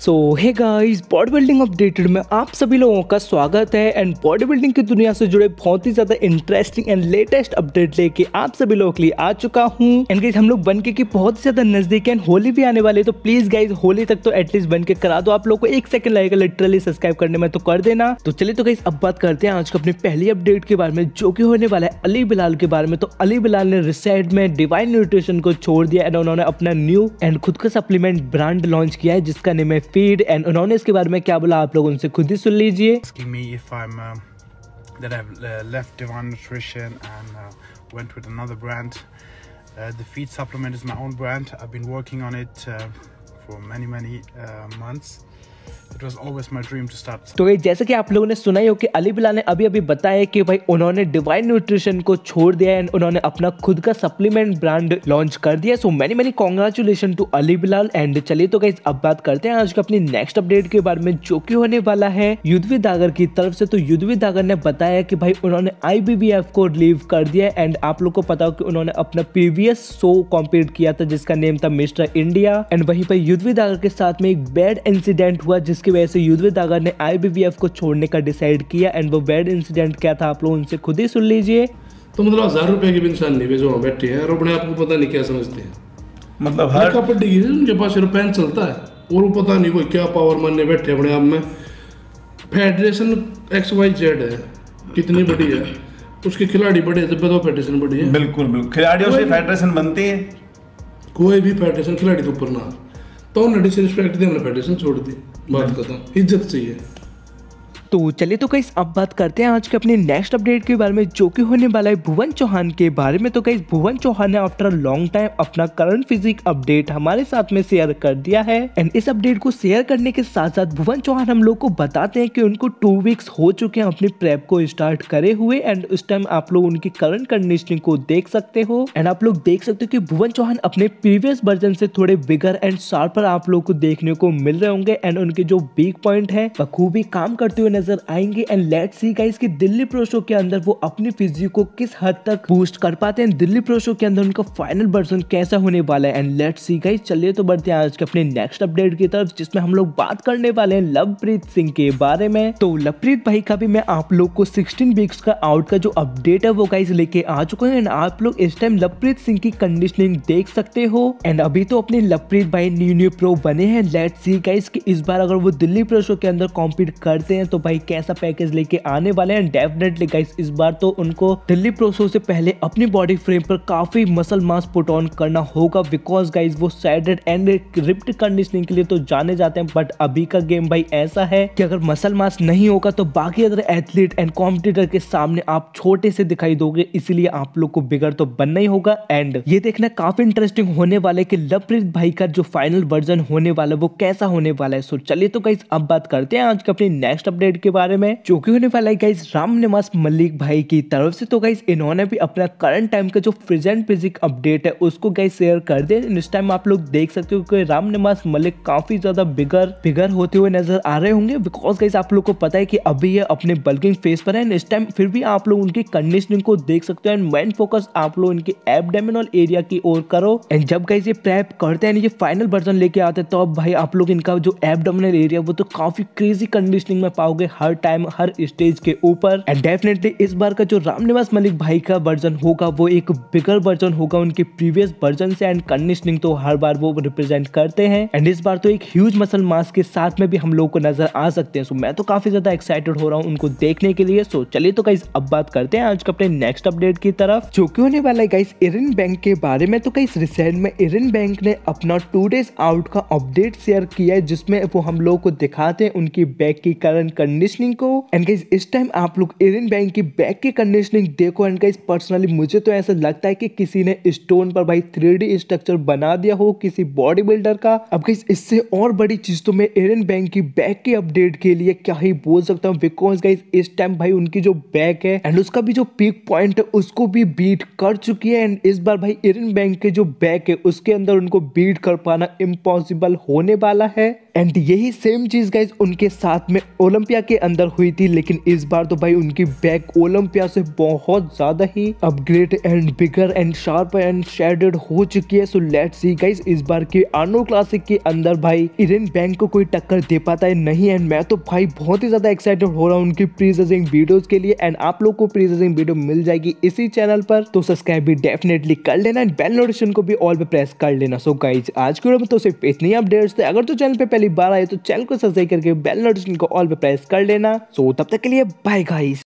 सो है guys body building updated में आप सभी लोगों का स्वागत है एंड बॉडी बिल्डिंग की दुनिया से जुड़े बहुत ही ज़्यादा इंटरेस्टिंग एंड लेटेस्ट अपडेट लेके आप सभी लोगों के लिए आ चुका हूँ एंड गाइस हम लोग बन के बहुत ही ज़्यादा नज़दीक है एंड होली भी आने वाली है तो प्लीज़ गाइज होली तक तो एटलीस्ट बन के करा दो आप लोग को एक सेकंड लगेगा लिटरली सब्सक्राइब करने में तो कर देना तो चलिए तो गाइज अब बात करते हैं आज को अपनी पहली अपडेट के बारे में जो की होने वाला है अली बिलाल के बारे में तो अली बिलाल ने रिसेंट में डिवाइन न्यूट्रिशन को छोड़ दिया एंड उन्होंने अपना न्यू एंड खुद का सप्लीमेंट ब्रांड लॉन्च किया है जिसका नेम है स्पीड एंड उन्होंने इसके बारे में क्या बोला आप लोग उनसे खुद ही सुन लीजिए that I've left Divine Nutrition and uh, went with another brand. Uh, the feed supplement is my own brand. I've been working on it uh, for many, many months. It was always my dream to start. तो ये जैसे कि आप लोगों ने सुना ही हो कि अली बिला ने अभी अभी बताया कि भाई उन्होंने डिवाइन न्यूट्रिशन को छोड़ दिया एंड उन्होंने अपना खुद का सप्लीमेंट ब्रांड लॉन्च कर दिया so many many congratulation to Ali Bilal and चलिए तो गाइज अब बात करते हैं आज के अपनी नेक्स्ट अपडेट के बारे में जो कि होने वाला है युद्धवी दागर की तरफ से तो युद्धवी दागर ने बताया कि भाई उन्होंने आई को रिलीव कर दिया एंड आप लोग को पता हो कि उन्होंने अपना प्रीवियस शो कॉम्पीट किया था जिसका नेम था मिस्टर इंडिया एंड वहीं पर युद्धवी दागर के साथ में एक बैड इंसिडेंट हुआ जिसकी वजह से युद्ध दागर ने आई को छोड़ने का डिसाइड किया एंड वो बैड इंसिडेंट क्या था आप लोग उनसे खुद ही सुन लीजिए तो मतलब हजार रुपए की भी इंसान नहीं जो बैठे हैं और अपने आपको पता नहीं क्या समझते हैं मतलब हर कपड्डी की उनके पास रुपैन चलता है और वो पता नहीं कोई क्या पावर मानने बैठे अपने आप में फेडरेशन एक्स वाई जेड है कितनी बड़ी है उसके खिलाड़ी बड़े हैं जब तो फेडरेशन बड़ी है बिल्कुल बिल्कुल खिलाड़ियों से फेडरेशन बनती है कोई भी फेडरेशन खिलाड़ी के ऊपर ना तो उन्होंने से रिस्पेक्ट दें हमने फेडरेशन छोड़ दी बात खत्म इज्जत चाहिए तो चलिए तो कई अब बात करते हैं आज के अपने नेक्स्ट अपडेट के बारे में जो कि होने वाला है भुवन चौहान के बारे में तो कई भुवन चौहान ने आफ्टर लॉन्ग टाइम अपना करंट फिजिक अपडेट हमारे साथ में शेयर कर दिया है एंड इस अपडेट को शेयर करने के साथ साथ भुवन चौहान हम लोग को बताते हैं कि उनको टू वीक्स हो चुके हैं अपनी प्रेप को स्टार्ट करे हुए एंड उस टाइम आप लोग उनकी करंट कंडीशनिंग को देख सकते हो एंड आप लोग देख सकते हो कि भुवन चौहान अपने प्रीवियस वर्जन से थोड़े बिगर एंड शार्पर आप लोग को देखने को मिल रहे होंगे एंड उनके जो वीक पॉइंट है बखूबी काम करते हुए नजर आएंगे एंड लेट सी गाइस कि दिल्ली प्रो शो के अंदर वो अपनी फिजिक को किस हद तक बूस्ट कर पाते हैं दिल्ली प्रो शो के अंदर उनका फाइनल वर्जन कैसा होने वाला है एंड लेट सी गाइस चलिए तो बढ़ते हैं आज के अपने नेक्स्ट अपडेट की तरफ जिसमें हम लोग बात करने वाले हैं लवप्रीत सिंह के बारे में तो लवप्रीत भाई का भी मैं आप लोग को सिक्सटीन वीक्स का आउट का जो अपडेट है वो गाइस लेके आ चुके हैं एंड आप लोग इस टाइम लवप्रीत सिंह की कंडीशनिंग देख सकते हो एंड अभी तो अपने लवप्रीत भाई न्यू न्यू प्रो बने हैं लेट सी गाइस की इस बार अगर वो दिल्ली प्रो शो के अंदर कॉम्पीट करते हैं तो भाई कैसा पैकेज लेके आने वाले हैं डेफिनेटली गाइस इस बार तो उनको दिल्ली प्रोसो से पहले अपनी बॉडी फ्रेम पर काफी मसल मास पुट ऑन करना होगा बिकॉज गाइज वो साइडेड एंड रिप्ट कंडीशनिंग के लिए तो जाने जाते हैं बट अभी का गेम भाई ऐसा है कि अगर मसल मास नहीं होगा तो बाकी अदर एथलीट एंड कॉम्पिटिटर के सामने आप छोटे से दिखाई दोगे इसीलिए आप लोग को बिगड़ तो बनना ही होगा एंड ये देखना काफी इंटरेस्टिंग होने वाले की कि लवप्रीत भाई का जो फाइनल वर्जन होने वाला है वो कैसा होने वाला है सो चलिए तो गाइज अब बात करते हैं आज के अपने नेक्स्ट अपडेट क्रिकेट के बारे में जो कि होने वाला है गाइज राम निवास मलिक भाई की तरफ से तो गाइज इन्होंने भी अपना करंट टाइम का जो प्रेजेंट फिजिक अपडेट है उसको गाइज शेयर कर दे इस टाइम आप लोग देख सकते हो कि राम निवास मलिक काफी ज्यादा बिगर बिगर होते हुए नजर आ रहे होंगे बिकॉज गाइज आप लोग को पता है की अभी ये अपने बल्किंग फेज पर है इस टाइम फिर भी आप लोग उनकी कंडीशनिंग को देख सकते हो एंड मेन फोकस आप लोग इनके एबडेमिनल एरिया की ओर करो एंड जब गाइज ये प्रैप करते हैं ये फाइनल वर्जन लेके आते हैं तो अब भाई आप लोग इनका जो एबडोमिनल एरिया वो तो काफी क्रेजी कंडीशनिंग में पाओगे हर टाइम हर स्टेज के ऊपर एंड डेफिनेटली इस बार का जो रामनिवास मलिक भाई का वर्जन होगा वो एक बिगर वर्जन होगा उनके प्रीवियस वर्जन से एंड कंडीशनिंग तो हर बार वो रिप्रेजेंट करते हैं एंड इस बार तो एक ह्यूज मसल मास के साथ में भी हम लोग को नजर आ सकते हैं सो मैं तो काफी ज्यादा एक्साइटेड हो रहा हूँ उनको देखने के लिए सो चलिए तो गाइज अब बात करते हैं आज के अपने नेक्स्ट अपडेट की तरफ जो की होने वाला है गाइज इरिन बैंक के बारे में तो कई रिसेंट में इरिन बैंक ने अपना टू डेज आउट का अपडेट शेयर किया है जिसमें वो हम लोग को दिखाते हैं उनकी बैंक की करंट कंडीशन कंडीशनिंग को एंड गाइज इस टाइम आप लोग एरियन बैंक की बैक की कंडीशनिंग देखो एंड गाइज पर्सनली मुझे तो ऐसा लगता है कि किसी ने स्टोन पर भाई थ्री स्ट्रक्चर बना दिया हो किसी बॉडी बिल्डर का अब गाइज इससे और बड़ी चीज तो मैं एरियन बैंक की बैक की अपडेट के लिए क्या ही बोल सकता हूँ बिकॉज गाइज इस टाइम भाई उनकी जो बैक है एंड उसका भी जो पीक पॉइंट है उसको भी बीट कर चुकी है एंड इस बार भाई एरियन बैंक के जो बैक है उसके अंदर उनको बीट कर पाना इम्पॉसिबल होने वाला है एंड यही सेम चीज गाइज उनके साथ में ओलंपिया के अंदर हुई थी लेकिन इस बार तो भाई उनकी बैक ओलम्पिया से बहुत ज्यादा ही upgrade and bigger and sharp and shaded हो चुकी है सो लेट सी गाइस इस बार के आनो क्लासिक के अंदर भाई इरेन बैंक को कोई टक्कर दे पाता है नहीं एंड मैं तो भाई बहुत ही ज्यादा एक्साइटेड हो रहा हूँ उनकी प्रीजिंग वीडियोज के लिए एंड आप लोग को प्रीजिंग वीडियो मिल जाएगी इसी चैनल पर तो सब्सक्राइब भी डेफिनेटली कर लेना एंड बेल नोटिफिकेशन को भी ऑल पे प्रेस कर लेना सो गाइज आज के वीडियो में तो सिर्फ इतनी अपडेट्स थे अगर तो चैनल पे पहली बार आए तो चैनल को सब्सक्राइब करके बेल नोटिफिकेशन को ऑल पे प्रेस कर लेना सो तब तक के लिए बाय गाइस